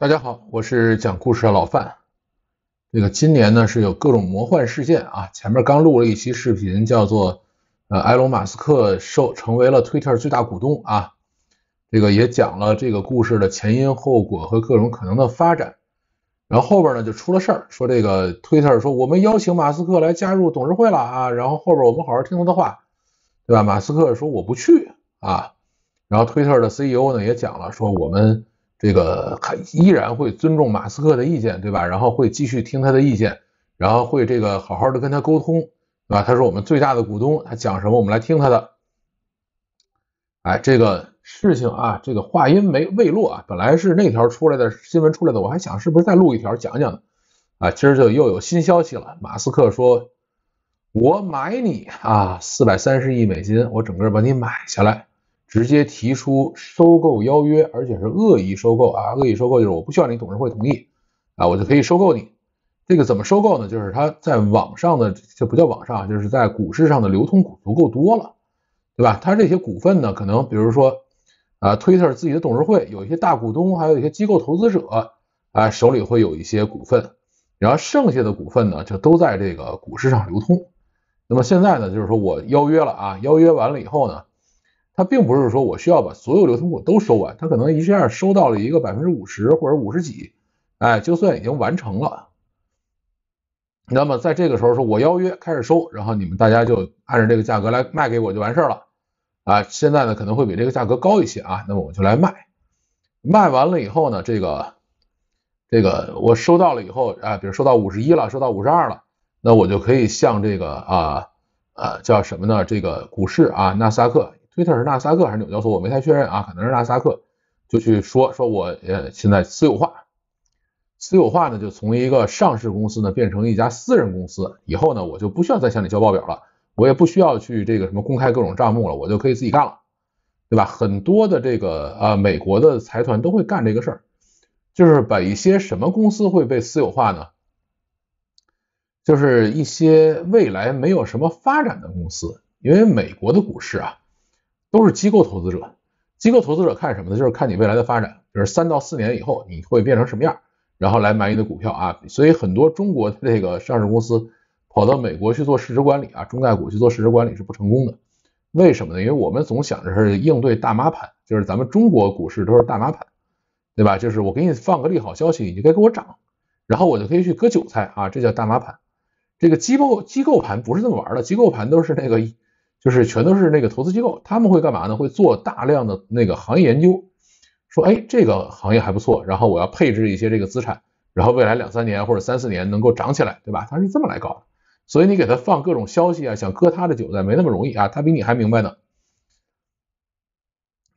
大家好，我是讲故事的老范。这个今年呢是有各种魔幻事件啊。前面刚录了一期视频，叫做《呃埃隆·马斯克受成为了 Twitter 最大股东》啊，这个也讲了这个故事的前因后果和各种可能的发展。然后后边呢就出了事儿，说这个 Twitter 说我们邀请马斯克来加入董事会了啊，然后后边我们好好听他的话，对吧？马斯克说我不去啊。然后 Twitter 的 CEO 呢也讲了说我们。这个还依然会尊重马斯克的意见，对吧？然后会继续听他的意见，然后会这个好好的跟他沟通，对吧？他是我们最大的股东，他讲什么我们来听他的。哎，这个事情啊，这个话音没未落啊，本来是那条出来的新闻出来的，我还想是不是再录一条讲讲呢？啊，今儿就又有新消息了。马斯克说：“我买你啊，四百三十亿美金，我整个把你买下来。”直接提出收购邀约，而且是恶意收购啊！恶意收购就是我不需要你董事会同意啊，我就可以收购你。这个怎么收购呢？就是他在网上的这不叫网上，就是在股市上的流通股足够多了，对吧？他这些股份呢，可能比如说啊，Twitter 自己的董事会有一些大股东，还有一些机构投资者啊手里会有一些股份，然后剩下的股份呢，就都在这个股市上流通。那么现在呢，就是说我邀约了啊，邀约完了以后呢？他并不是说我需要把所有流通股都收完，他可能一下收到了一个百分之五十或者五十几，哎，就算已经完成了。那么在这个时候说我邀约开始收，然后你们大家就按照这个价格来卖给我就完事儿了。啊，现在呢可能会比这个价格高一些啊，那么我就来卖。卖完了以后呢，这个这个我收到了以后，啊，比如收到五十一了，收到五十二了，那我就可以向这个啊啊叫什么呢？这个股市啊，纳斯达克。Twitter 是纳斯达克还是纽交所？我没太确认啊，可能是纳斯达克。就去说说，我呃现在私有化，私有化呢就从一个上市公司呢变成一家私人公司，以后呢我就不需要再向你交报表了，我也不需要去这个什么公开各种账目了，我就可以自己干了，对吧？很多的这个啊美国的财团都会干这个事儿，就是把一些什么公司会被私有化呢？就是一些未来没有什么发展的公司，因为美国的股市啊。都是机构投资者，机构投资者看什么呢？就是看你未来的发展，就是三到四年以后你会变成什么样，然后来买你的股票啊。所以很多中国的这个上市公司跑到美国去做市值管理啊，中概股去做市值管理是不成功的。为什么呢？因为我们总想着是应对大妈盘，就是咱们中国股市都是大妈盘，对吧？就是我给你放个利好消息，你就该给我涨，然后我就可以去割韭菜啊，这叫大妈盘。这个机构机构盘不是这么玩的，机构盘都是那个。就是全都是那个投资机构，他们会干嘛呢？会做大量的那个行业研究，说哎，这个行业还不错，然后我要配置一些这个资产，然后未来两三年或者三四年能够涨起来，对吧？他是这么来搞的，所以你给他放各种消息啊，想割他的韭菜没那么容易啊，他比你还明白呢。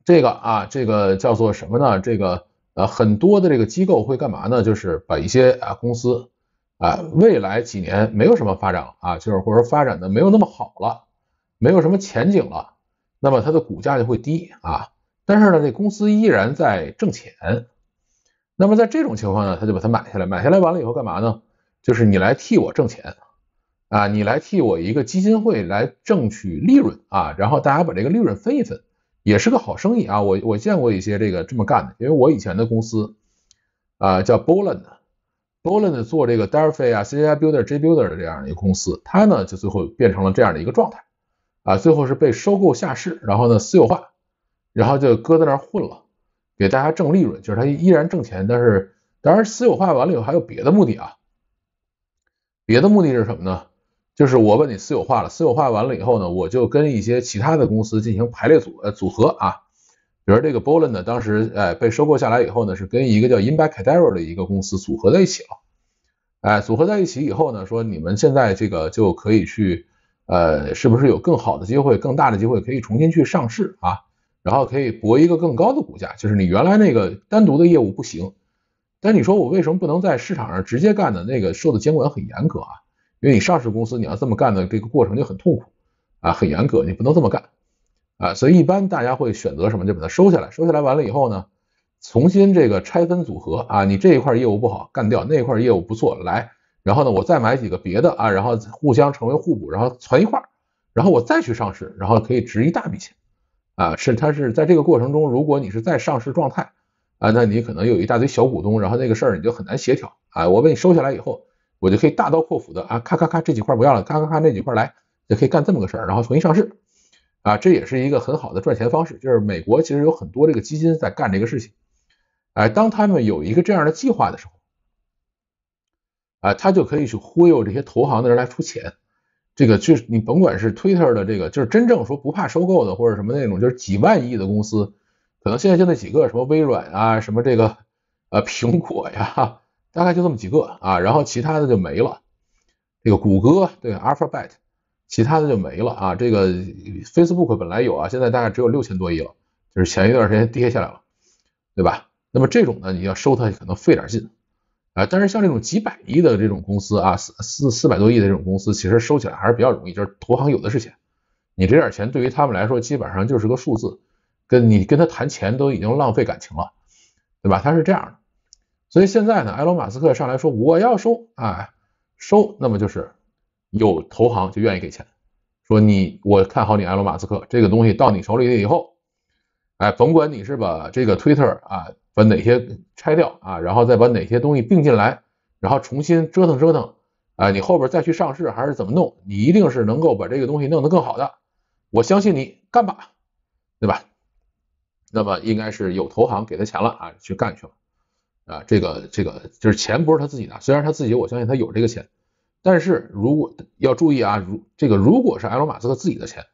这个啊，这个叫做什么呢？这个呃，很多的这个机构会干嘛呢？就是把一些啊公司啊，未来几年没有什么发展了啊，就是或者说发展的没有那么好了。没有什么前景了，那么它的股价就会低啊。但是呢，这公司依然在挣钱。那么在这种情况下，他就把它买下来，买下来完了以后干嘛呢？就是你来替我挣钱啊，你来替我一个基金会来挣取利润啊，然后大家把这个利润分一分，也是个好生意啊。我我见过一些这个这么干的，因为我以前的公司啊叫 Boland，Boland 做这个 d e r f l e 啊、C I Builder、J Builder 的这样一个公司，它呢就最后变成了这样的一个状态。啊，最后是被收购下市，然后呢，私有化，然后就搁在那儿混了，给大家挣利润，就是他依然挣钱，但是当然私有化完了以后还有别的目的啊，别的目的是什么呢？就是我问你私有化了，私有化完了以后呢，我就跟一些其他的公司进行排列组呃组合啊，比如这个 Bolin 呢，当时呃被收购下来以后呢，是跟一个叫 i n b a c a d e r o 的一个公司组合在一起了，哎，组合在一起以后呢，说你们现在这个就可以去。呃，是不是有更好的机会、更大的机会可以重新去上市啊？然后可以博一个更高的股价。就是你原来那个单独的业务不行，但你说我为什么不能在市场上直接干呢？那个受的监管很严格啊，因为你上市公司你要这么干的这个过程就很痛苦啊，很严格，你不能这么干啊。所以一般大家会选择什么？就把它收下来，收下来完了以后呢，重新这个拆分组合啊。你这一块业务不好，干掉；那一块业务不错，来。然后呢，我再买几个别的啊，然后互相成为互补，然后存一块儿，然后我再去上市，然后可以值一大笔钱，啊，是它是在这个过程中，如果你是在上市状态，啊，那你可能有一大堆小股东，然后那个事儿你就很难协调，啊，我把你收下来以后，我就可以大刀阔斧的啊，咔咔咔这几块不要了，咔咔咔那几块来，就可以干这么个事儿，然后重新上市，啊，这也是一个很好的赚钱方式，就是美国其实有很多这个基金在干这个事情，哎，当他们有一个这样的计划的时候。啊，他就可以去忽悠这些投行的人来出钱，这个就是你甭管是 Twitter 的这个，就是真正说不怕收购的或者什么那种，就是几万亿的公司，可能现在就那几个，什么微软啊，什么这个呃苹果呀，大概就这么几个啊，然后其他的就没了。这个谷歌对 Alphabet，其他的就没了啊。这个 Facebook 本来有啊，现在大概只有六千多亿了，就是前一段时间跌下来了，对吧？那么这种呢，你要收它可能费点劲。啊，但是像这种几百亿的这种公司啊，四四四百多亿的这种公司，其实收起来还是比较容易，就是投行有的是钱，你这点钱对于他们来说基本上就是个数字，跟你跟他谈钱都已经浪费感情了，对吧？他是这样的，所以现在呢，埃隆·马斯克上来说我要收，哎，收，那么就是有投行就愿意给钱，说你我看好你埃隆·马斯克这个东西到你手里以后，哎，甭管你是把这个 Twitter 啊。把哪些拆掉啊，然后再把哪些东西并进来，然后重新折腾折腾，啊，你后边再去上市还是怎么弄，你一定是能够把这个东西弄得更好的，我相信你干吧，对吧？那么应该是有投行给他钱了啊，去干去了，啊，这个这个就是钱不是他自己的，虽然他自己我相信他有这个钱，但是如果要注意啊，如这个如果是埃隆马斯克自己的钱，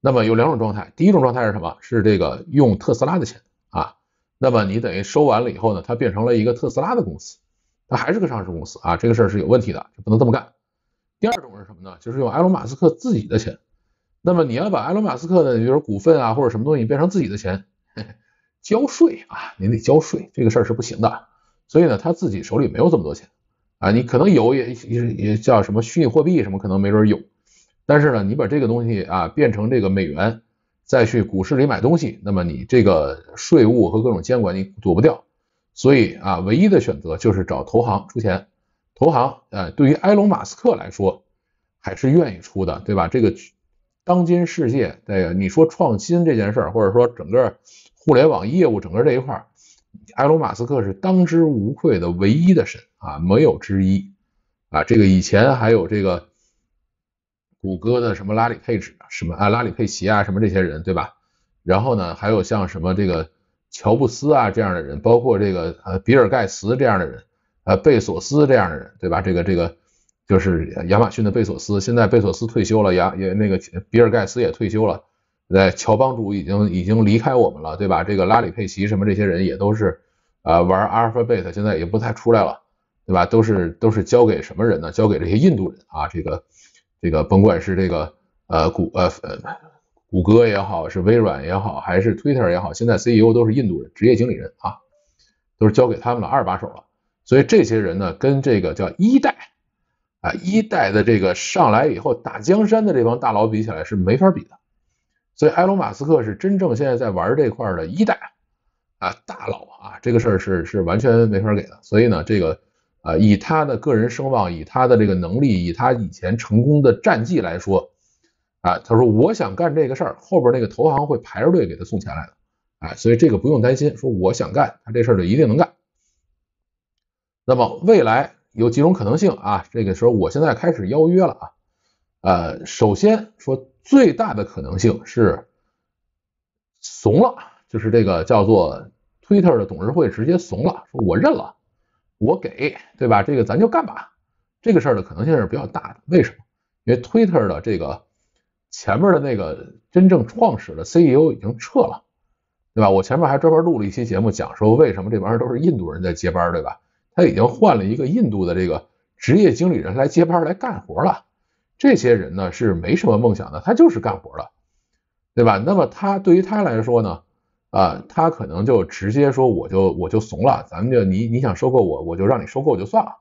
那么有两种状态，第一种状态是什么？是这个用特斯拉的钱。那么你等于收完了以后呢，它变成了一个特斯拉的公司，它还是个上市公司啊，这个事儿是有问题的，就不能这么干。第二种是什么呢？就是用埃隆·马斯克自己的钱。那么你要把埃隆·马斯克的，比如股份啊或者什么东西变成自己的钱，交税啊，你得交税，这个事儿是不行的。所以呢，他自己手里没有这么多钱啊，你可能有也也也叫什么虚拟货币什么，可能没准有，但是呢，你把这个东西啊变成这个美元。再去股市里买东西，那么你这个税务和各种监管你躲不掉，所以啊，唯一的选择就是找投行出钱。投行，呃，对于埃隆·马斯克来说，还是愿意出的，对吧？这个当今世界，对个你说创新这件事儿，或者说整个互联网业务整个这一块，埃隆·马斯克是当之无愧的唯一的神啊，没有之一啊。这个以前还有这个。谷歌的什么拉里佩奇什么啊拉里佩奇啊，什么这些人对吧？然后呢，还有像什么这个乔布斯啊这样的人，包括这个呃比尔盖茨这样的人，呃贝索斯这样的人对吧？这个这个就是亚马逊的贝索斯，现在贝索斯退休了，也也那个比尔盖茨也退休了，在乔帮主已经已经离开我们了对吧？这个拉里佩奇什么这些人也都是啊玩阿尔法贝塔现在也不太出来了对吧？都是都是交给什么人呢？交给这些印度人啊这个。这个甭管是这个呃谷呃谷歌也好，是微软也好，还是 Twitter 也好，现在 CEO 都是印度人，职业经理人啊，都是交给他们了二把手了。所以这些人呢，跟这个叫一代啊一代的这个上来以后打江山的这帮大佬比起来是没法比的。所以埃隆马斯克是真正现在在玩这块的一代啊大佬啊，这个事儿是是完全没法比的。所以呢，这个。啊，以他的个人声望，以他的这个能力，以他以前成功的战绩来说，啊，他说我想干这个事儿，后边那个投行会排着队给他送钱来的，啊，所以这个不用担心，说我想干，他这事儿就一定能干。那么未来有几种可能性啊？这个时候我现在开始邀约了啊，呃，首先说最大的可能性是怂了，就是这个叫做 Twitter 的董事会直接怂了，说我认了。我给，对吧？这个咱就干吧，这个事儿的可能性是比较大的。为什么？因为 Twitter 的这个前面的那个真正创始的 CEO 已经撤了，对吧？我前面还专门录了一期节目讲说，为什么这玩意儿都是印度人在接班，对吧？他已经换了一个印度的这个职业经理人来接班来干活了。这些人呢是没什么梦想的，他就是干活的，对吧？那么他对于他来说呢？啊，他可能就直接说，我就我就怂了，咱们就你你想收购我，我就让你收购就算了，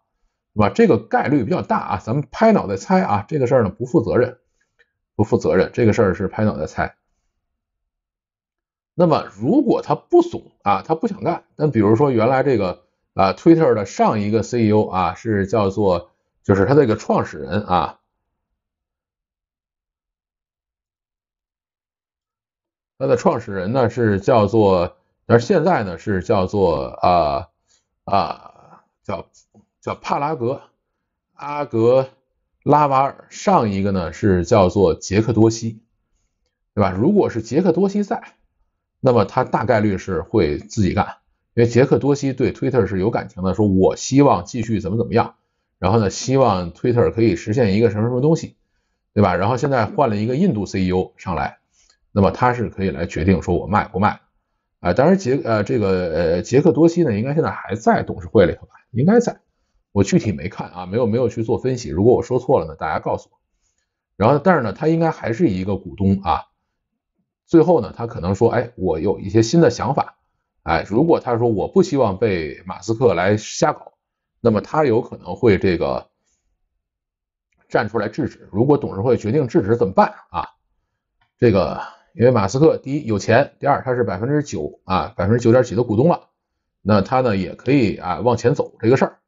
是吧？这个概率比较大啊，咱们拍脑袋猜啊，这个事儿呢不负责任，不负责任，这个事儿是拍脑袋猜。那么如果他不怂啊，他不想干，那比如说原来这个啊，Twitter 的上一个 CEO 啊是叫做，就是他这个创始人啊。它的创始人呢是叫做，而现在呢是叫做啊啊叫叫帕拉格阿格拉瓦尔，上一个呢是叫做杰克多西，对吧？如果是杰克多西在，那么他大概率是会自己干，因为杰克多西对 Twitter 是有感情的，说我希望继续怎么怎么样，然后呢希望 Twitter 可以实现一个什么什么东西，对吧？然后现在换了一个印度 CEO 上来。那么他是可以来决定说我卖不卖，啊，当然杰呃这个呃杰克多西呢应该现在还在董事会里头吧，应该在，我具体没看啊，没有没有去做分析，如果我说错了呢，大家告诉我。然后但是呢他应该还是一个股东啊，最后呢他可能说，哎，我有一些新的想法，哎，如果他说我不希望被马斯克来瞎搞，那么他有可能会这个站出来制止，如果董事会决定制止怎么办啊？这个。因为马斯克，第一有钱，第二他是百分之九啊，百分之九点几的股东了，那他呢也可以啊往前走这个事儿。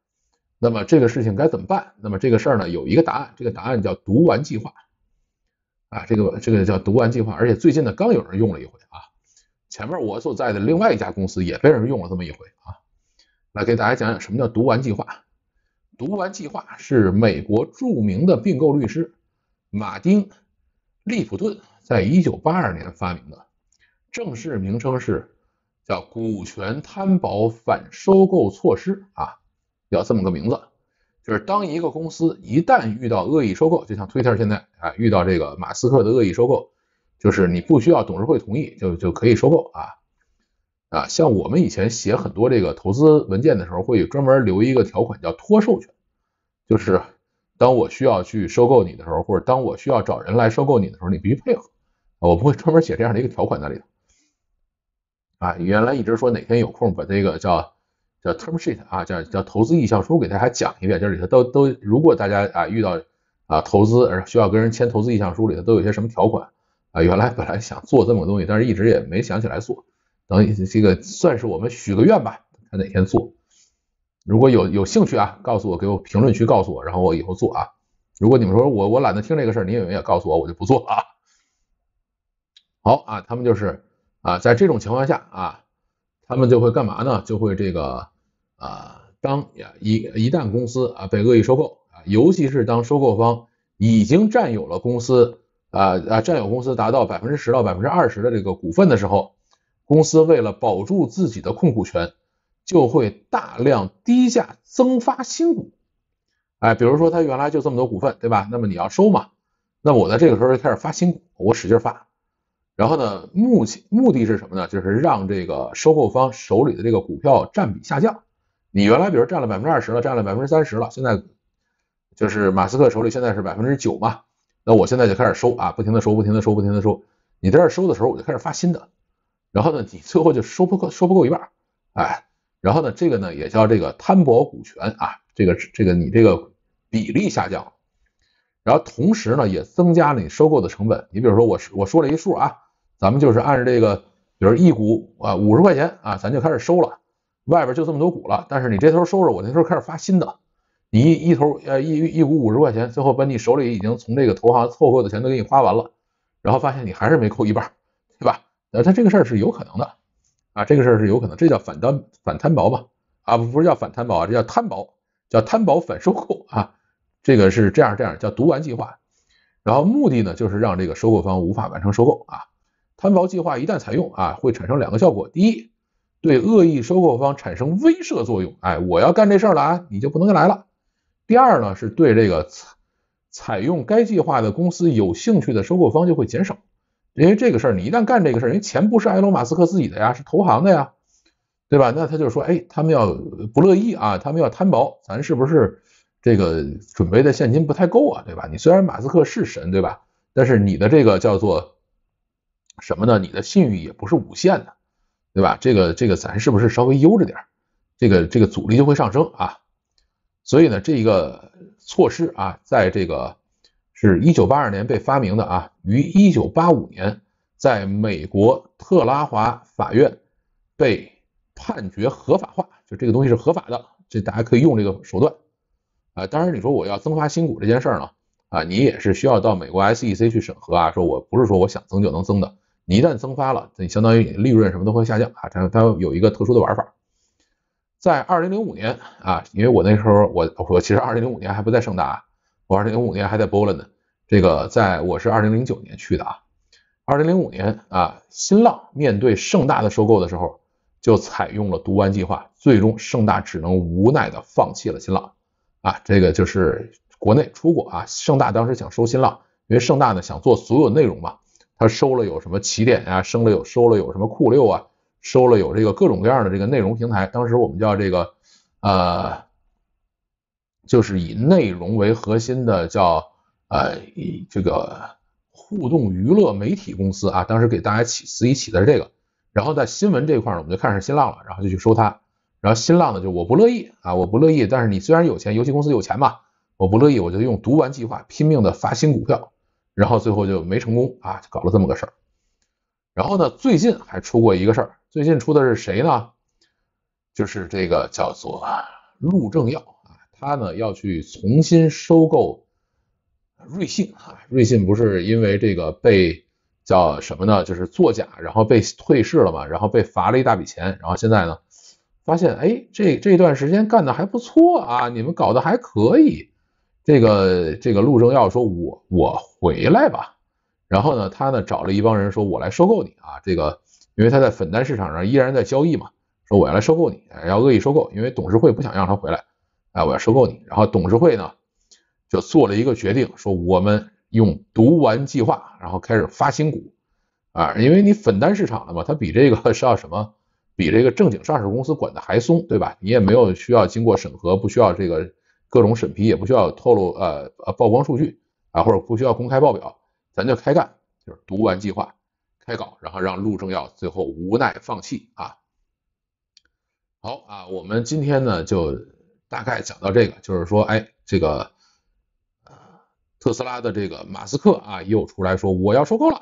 那么这个事情该怎么办？那么这个事儿呢有一个答案，这个答案叫“读完计划”啊，这个这个叫“读完计划”，而且最近呢刚有人用了一回啊，前面我所在的另外一家公司也被人用了这么一回啊，来给大家讲讲什么叫“读完计划”。读完计划是美国著名的并购律师马丁·利普顿。在一九八二年发明的，正式名称是叫股权摊薄反收购措施啊，叫这么个名字。就是当一个公司一旦遇到恶意收购，就像 Twitter 现在啊遇到这个马斯克的恶意收购，就是你不需要董事会同意就就可以收购啊啊。像我们以前写很多这个投资文件的时候，会专门留一个条款叫托售权，就是当我需要去收购你的时候，或者当我需要找人来收购你的时候，你必须配合。我不会专门写这样的一个条款在里头，啊，原来一直说哪天有空把这个叫叫 term sheet 啊，叫叫投资意向书给大家讲一遍，就是里头都都如果大家啊遇到啊投资而需要跟人签投资意向书里头都有些什么条款啊，原来本来想做这么个东西，但是一直也没想起来做，等这个算是我们许个愿吧，看哪天做。如果有有兴趣啊，告诉我，给我评论区告诉我，然后我以后做啊。如果你们说我我懒得听这个事儿，你有也告诉我，我就不做啊。好啊，他们就是啊，在这种情况下啊，他们就会干嘛呢？就会这个啊，当一一旦公司啊被恶意收购啊，尤其是当收购方已经占有了公司啊啊占有公司达到百分之十到百分之二十的这个股份的时候，公司为了保住自己的控股权，就会大量低价增发新股。哎，比如说他原来就这么多股份，对吧？那么你要收嘛？那我在这个时候就开始发新股，我使劲发。然后呢，目前目的是什么呢？就是让这个收购方手里的这个股票占比下降。你原来比如占了百分之二十了，占了百分之三十了，现在就是马斯克手里现在是百分之九嘛。那我现在就开始收啊，不停的收，不停的收，不停的收。你在这收的时候，我就开始发新的。然后呢，你最后就收不够，收不够一半。哎，然后呢，这个呢也叫这个摊薄股权啊，这个这个你这个比例下降。然后同时呢，也增加了你收购的成本。你比如说我我说了一数啊。咱们就是按照这个，比如一股啊五十块钱啊，咱就开始收了，外边就这么多股了。但是你这头收着，我那头开始发新的，你一一头呃一一股五十块钱，最后把你手里已经从这个投行凑够的钱都给你花完了，然后发现你还是没扣一半，对吧？那他这个事儿是有可能的啊，这个事儿是有可能，这叫反单反摊薄嘛啊，不不是叫反摊薄啊，这叫摊薄，叫摊薄反收购啊，这个是这样这样叫毒丸计划，然后目的呢就是让这个收购方无法完成收购啊。摊薄计划一旦采用啊，会产生两个效果。第一，对恶意收购方产生威慑作用。哎，我要干这事儿了啊，你就不能来了。第二呢，是对这个采用该计划的公司有兴趣的收购方就会减少，因为这个事儿你一旦干这个事儿，为钱不是埃隆·马斯克自己的呀，是投行的呀，对吧？那他就说，哎，他们要不乐意啊，他们要摊薄，咱是不是这个准备的现金不太够啊，对吧？你虽然马斯克是神，对吧？但是你的这个叫做。什么呢？你的信誉也不是无限的，对吧？这个这个咱是不是稍微悠着点？这个这个阻力就会上升啊。所以呢，这个措施啊，在这个是1982年被发明的啊，于1985年在美国特拉华法院被判决合法化，就这个东西是合法的，这大家可以用这个手段啊。当然你说我要增发新股这件事儿呢，啊，你也是需要到美国 SEC 去审核啊，说我不是说我想增就能增的。你一旦增发了，你相当于你利润什么都会下降啊。它它有一个特殊的玩法，在二零零五年啊，因为我那时候我我其实二零零五年还不在盛大啊，我二零零五年还在波兰呢。这个在我是二零零九年去的啊。二零零五年啊，新浪面对盛大的收购的时候，就采用了毒丸计划，最终盛大只能无奈的放弃了新浪啊。这个就是国内出过啊，盛大当时想收新浪，因为盛大呢想做所有内容嘛。他收了有什么起点啊，收了有收了有什么酷六啊，收了有这个各种各样的这个内容平台，当时我们叫这个呃，就是以内容为核心的叫呃这个互动娱乐媒体公司啊，当时给大家起自己起的是这个。然后在新闻这块呢，我们就看上新浪了，然后就去收它。然后新浪呢，就我不乐意啊，我不乐意，但是你虽然有钱，游戏公司有钱嘛，我不乐意，我就用毒丸计划拼命的发新股票。然后最后就没成功啊，就搞了这么个事儿。然后呢，最近还出过一个事儿，最近出的是谁呢？就是这个叫做陆正耀啊，他呢要去重新收购瑞信啊。瑞信不是因为这个被叫什么呢？就是作假，然后被退市了嘛，然后被罚了一大笔钱，然后现在呢，发现哎，这这段时间干的还不错啊，你们搞的还可以。这个这个陆正耀说：“我我回来吧。”然后呢，他呢找了一帮人说：“我来收购你啊！”这个，因为他在粉单市场上依然在交易嘛，说我要来收购你，要恶意收购，因为董事会不想让他回来。哎，我要收购你。然后董事会呢就做了一个决定，说我们用毒丸计划，然后开始发新股啊，因为你粉单市场了嘛，它比这个是要什么，比这个正经上市公司管的还松，对吧？你也没有需要经过审核，不需要这个。各种审批也不需要透露，呃呃，曝光数据啊，或者不需要公开报表，咱就开干，就是读完计划，开搞，然后让陆正耀最后无奈放弃啊。好啊，我们今天呢就大概讲到这个，就是说，哎，这个呃特斯拉的这个马斯克啊又出来说我要收购了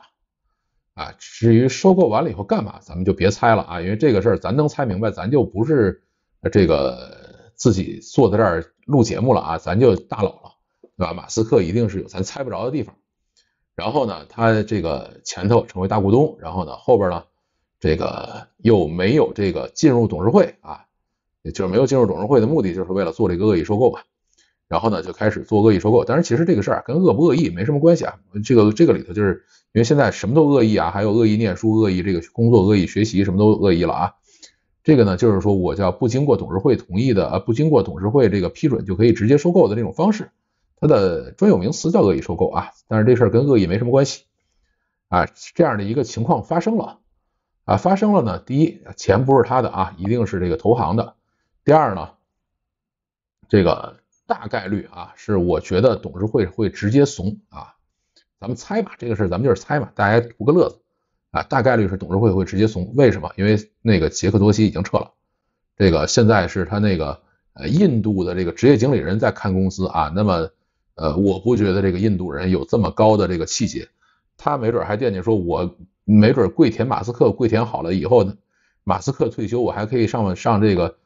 啊。至于收购完了以后干嘛，咱们就别猜了啊，因为这个事儿咱能猜明白，咱就不是这个自己坐在这儿。录节目了啊，咱就大佬了，对吧？马斯克一定是有咱猜不着的地方。然后呢，他这个前头成为大股东，然后呢，后边呢，这个又没有这个进入董事会啊，也就是没有进入董事会的目的就是为了做这个恶意收购吧。然后呢，就开始做恶意收购。但是其实这个事儿跟恶不恶意没什么关系啊。这个这个里头就是因为现在什么都恶意啊，还有恶意念书、恶意这个工作、恶意学习，什么都恶意了啊。这个呢，就是说我叫不经过董事会同意的啊，不经过董事会这个批准就可以直接收购的这种方式，它的专有名词叫恶意收购啊。但是这事儿跟恶意没什么关系啊。这样的一个情况发生了啊，发生了呢，第一，钱不是他的啊，一定是这个投行的。第二呢，这个大概率啊，是我觉得董事会会直接怂啊。咱们猜吧，这个事咱们就是猜嘛，大家图个乐子。啊，大概率是董事会会直接从，为什么？因为那个杰克多西已经撤了，这个现在是他那个呃印度的这个职业经理人在看公司啊。那么呃，我不觉得这个印度人有这么高的这个气节，他没准还惦记说，我没准跪舔马斯克，跪舔好了以后，呢，马斯克退休，我还可以上上这个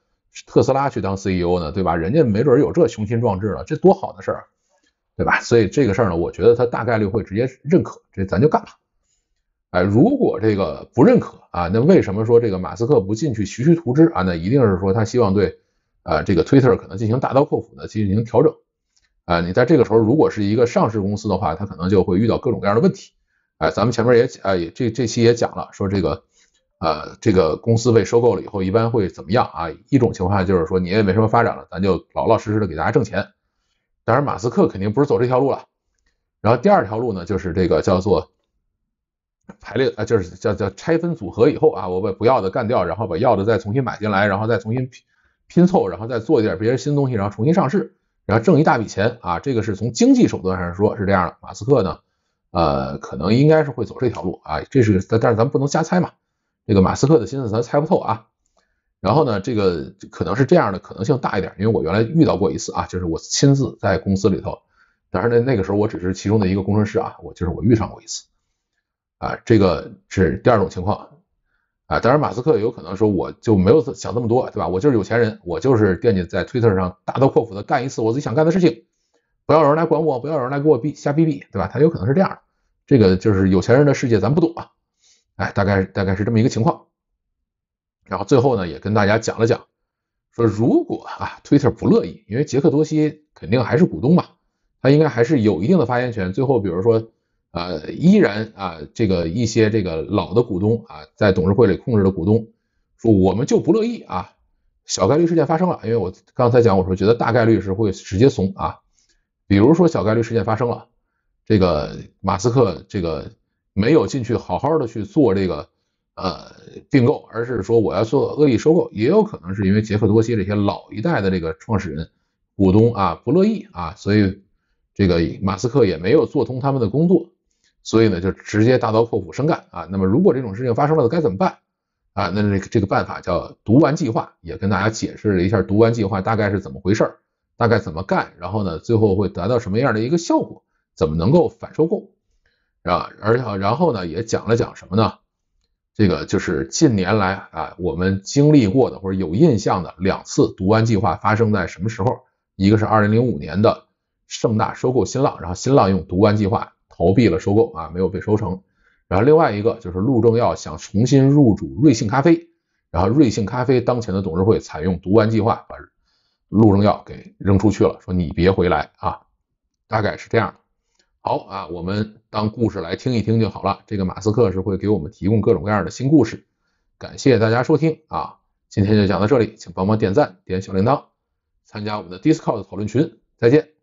特斯拉去当 CEO 呢，对吧？人家没准有这雄心壮志了，这多好的事儿，对吧？所以这个事儿呢，我觉得他大概率会直接认可，这咱就干吧。哎，如果这个不认可啊，那为什么说这个马斯克不进去徐徐图之啊？那一定是说他希望对呃，这个 Twitter 可能进行大刀阔斧的进行调整。啊，你在这个时候如果是一个上市公司的话，他可能就会遇到各种各样的问题。哎，咱们前面也也这这期也讲了，说这个呃这个公司被收购了以后一般会怎么样啊？一种情况就是说你也没什么发展了，咱就老老实实的给大家挣钱。当然马斯克肯定不是走这条路了。然后第二条路呢，就是这个叫做。排列啊，就是叫叫拆分组合以后啊，我把不要的干掉，然后把要的再重新买进来，然后再重新拼拼凑，然后再做一点别人新东西，然后重新上市，然后挣一大笔钱啊。这个是从经济手段上说是这样的。马斯克呢，呃，可能应该是会走这条路啊。这是，但是咱们不能瞎猜嘛。这个马斯克的心思咱猜不透啊。然后呢，这个可能是这样的可能性大一点，因为我原来遇到过一次啊，就是我亲自在公司里头，但是那那个时候我只是其中的一个工程师啊，我就是我遇上过一次。啊，这个是第二种情况啊，当然马斯克有可能说我就没有想这么多，对吧？我就是有钱人，我就是惦记在 Twitter 上大刀阔斧的干一次我自己想干的事情，不要有人来管我，不要有人来给我逼瞎逼逼，对吧？他有可能是这样，这个就是有钱人的世界，咱不懂啊，哎，大概大概是这么一个情况，然后最后呢也跟大家讲了讲，说如果啊 Twitter 不乐意，因为杰克多西肯定还是股东嘛，他应该还是有一定的发言权，最后比如说。呃，依然啊，这个一些这个老的股东啊，在董事会里控制的股东说，我们就不乐意啊。小概率事件发生了，因为我刚才讲，我说觉得大概率是会直接怂啊。比如说小概率事件发生了，这个马斯克这个没有进去好好的去做这个呃并购，而是说我要做恶意收购，也有可能是因为杰克多些这些老一代的这个创始人股东啊不乐意啊，所以这个马斯克也没有做通他们的工作。所以呢，就直接大刀阔斧生干啊。那么如果这种事情发生了，该怎么办啊？那这个、这个办法叫“读完计划”，也跟大家解释了一下“读完计划”大概是怎么回事，大概怎么干，然后呢，最后会达到什么样的一个效果，怎么能够反收购，啊？而然后呢，也讲了讲什么呢？这个就是近年来啊，我们经历过的或者有印象的两次“读完计划”发生在什么时候？一个是二零零五年的盛大收购新浪，然后新浪用“读完计划”。逃避了收购啊，没有被收成。然后另外一个就是陆正耀想重新入主瑞幸咖啡，然后瑞幸咖啡当前的董事会采用毒丸计划，把陆正耀给扔出去了，说你别回来啊，大概是这样。好啊，我们当故事来听一听就好了。这个马斯克是会给我们提供各种各样的新故事。感谢大家收听啊，今天就讲到这里，请帮忙点赞点小铃铛，参加我们的 Discord 讨论群，再见。